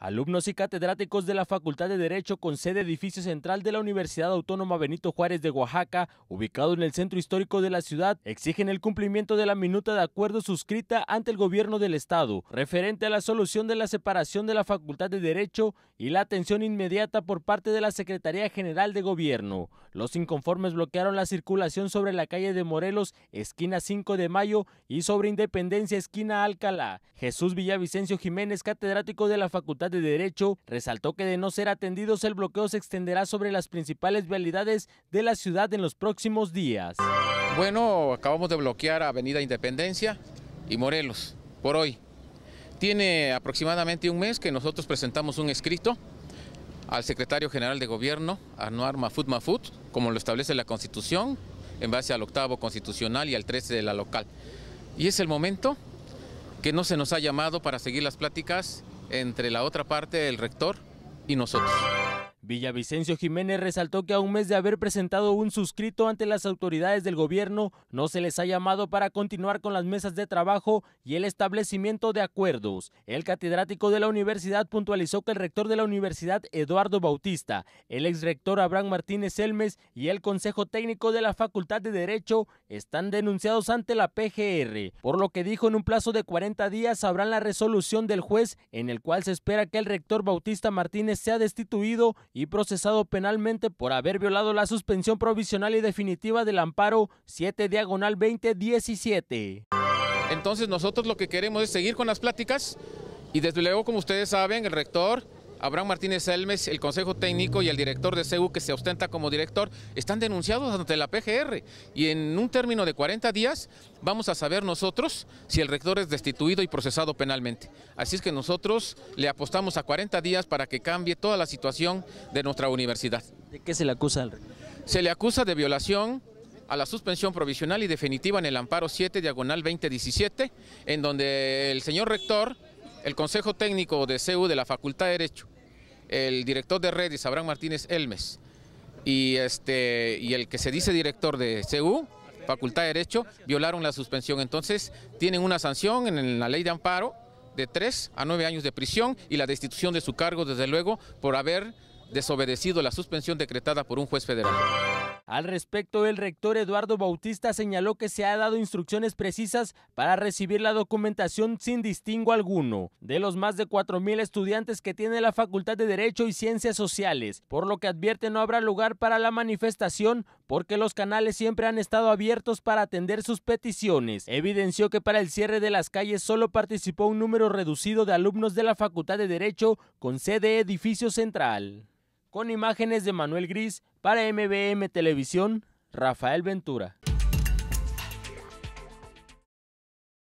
Alumnos y catedráticos de la Facultad de Derecho con sede edificio central de la Universidad Autónoma Benito Juárez de Oaxaca, ubicado en el centro histórico de la ciudad, exigen el cumplimiento de la minuta de acuerdo suscrita ante el gobierno del estado referente a la solución de la separación de la Facultad de Derecho y la atención inmediata por parte de la Secretaría General de Gobierno. Los inconformes bloquearon la circulación sobre la calle de Morelos, esquina 5 de Mayo y sobre Independencia, esquina Alcalá. Jesús Villavicencio Jiménez, catedrático de la Facultad de Derecho, resaltó que de no ser atendidos el bloqueo se extenderá sobre las principales vialidades de la ciudad en los próximos días. Bueno, acabamos de bloquear Avenida Independencia y Morelos por hoy. Tiene aproximadamente un mes que nosotros presentamos un escrito al secretario general de gobierno, Anuar Mafut Mafut, como lo establece la constitución, en base al octavo constitucional y al 13 de la local. Y es el momento que no se nos ha llamado para seguir las pláticas entre la otra parte, el rector y nosotros. Villavicencio Jiménez resaltó que a un mes de haber presentado un suscrito ante las autoridades del gobierno, no se les ha llamado para continuar con las mesas de trabajo y el establecimiento de acuerdos. El catedrático de la universidad puntualizó que el rector de la universidad, Eduardo Bautista, el exrector Abraham Martínez Elmes y el Consejo Técnico de la Facultad de Derecho están denunciados ante la PGR, por lo que dijo en un plazo de 40 días sabrán la resolución del juez en el cual se espera que el rector Bautista Martínez sea destituido y procesado penalmente por haber violado la suspensión provisional y definitiva del amparo 7 diagonal 2017. Entonces nosotros lo que queremos es seguir con las pláticas y desde luego, como ustedes saben, el rector Abraham Martínez Elmes, el Consejo Técnico y el director de CEU que se ostenta como director, están denunciados ante la PGR y en un término de 40 días vamos a saber nosotros si el rector es destituido y procesado penalmente. Así es que nosotros le apostamos a 40 días para que cambie toda la situación de nuestra universidad. ¿De qué se le acusa al rector? Se le acusa de violación a la suspensión provisional y definitiva en el amparo 7 diagonal 2017, en donde el señor rector el Consejo Técnico de CEU de la Facultad de Derecho el director de redes, Abraham Martínez Elmes, y, este, y el que se dice director de CEU, Facultad de Derecho, violaron la suspensión. Entonces, tienen una sanción en la ley de amparo de 3 a nueve años de prisión y la destitución de su cargo, desde luego, por haber desobedecido la suspensión decretada por un juez federal. Al respecto, el rector Eduardo Bautista señaló que se ha dado instrucciones precisas para recibir la documentación sin distingo alguno de los más de 4.000 estudiantes que tiene la Facultad de Derecho y Ciencias Sociales, por lo que advierte no habrá lugar para la manifestación porque los canales siempre han estado abiertos para atender sus peticiones. Evidenció que para el cierre de las calles solo participó un número reducido de alumnos de la Facultad de Derecho con sede edificio central. Con imágenes de Manuel Gris, para MBM Televisión, Rafael Ventura.